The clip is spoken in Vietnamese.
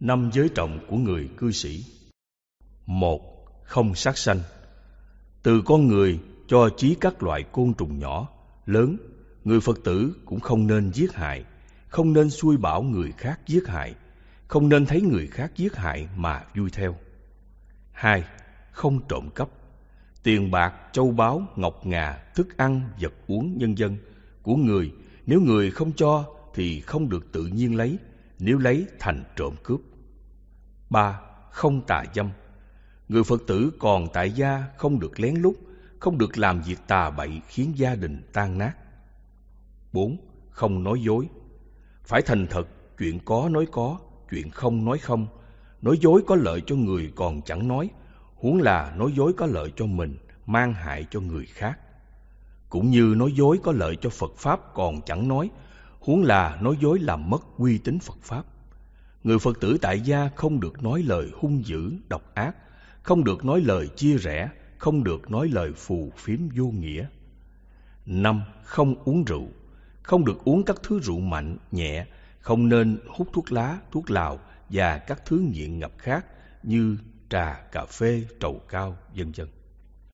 năm giới trọng của người cư sĩ một không sát sanh từ con người cho chí các loại côn trùng nhỏ lớn người phật tử cũng không nên giết hại không nên xui bảo người khác giết hại không nên thấy người khác giết hại mà vui theo hai không trộm cắp tiền bạc châu báu ngọc ngà thức ăn vật uống nhân dân của người nếu người không cho thì không được tự nhiên lấy nếu lấy thành trộm cướp. 3. Không tà dâm Người Phật tử còn tại gia không được lén lút, không được làm việc tà bậy khiến gia đình tan nát. 4. Không nói dối Phải thành thật, chuyện có nói có, chuyện không nói không. Nói dối có lợi cho người còn chẳng nói, huống là nói dối có lợi cho mình, mang hại cho người khác. Cũng như nói dối có lợi cho Phật Pháp còn chẳng nói, huống là nói dối làm mất uy tín Phật Pháp. Người Phật tử tại gia không được nói lời hung dữ, độc ác, không được nói lời chia rẽ, không được nói lời phù phiếm vô nghĩa. năm Không uống rượu, không được uống các thứ rượu mạnh, nhẹ, không nên hút thuốc lá, thuốc lào và các thứ nghiện ngập khác như trà, cà phê, trầu cao, vân vân.